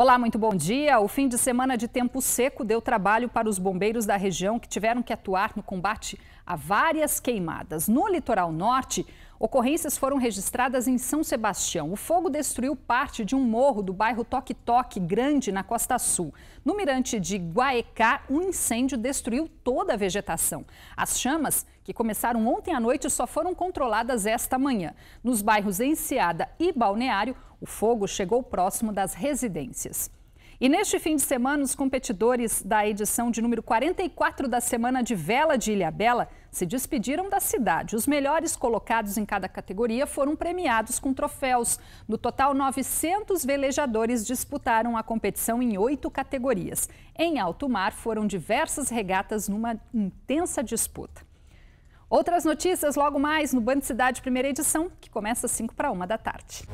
Olá, muito bom dia. O fim de semana de tempo seco deu trabalho para os bombeiros da região que tiveram que atuar no combate a várias queimadas. No litoral norte, ocorrências foram registradas em São Sebastião. O fogo destruiu parte de um morro do bairro Toque Toque Grande, na Costa Sul. No mirante de Guaecá, um incêndio destruiu toda a vegetação. As chamas, que começaram ontem à noite, só foram controladas esta manhã. Nos bairros Enseada e Balneário, o fogo chegou próximo das residências. E neste fim de semana, os competidores da edição de número 44 da Semana de Vela de Ilhabela se despediram da cidade. Os melhores colocados em cada categoria foram premiados com troféus. No total, 900 velejadores disputaram a competição em oito categorias. Em alto mar, foram diversas regatas numa intensa disputa. Outras notícias logo mais no Band Cidade Primeira Edição, que começa às 5 para 1 da tarde.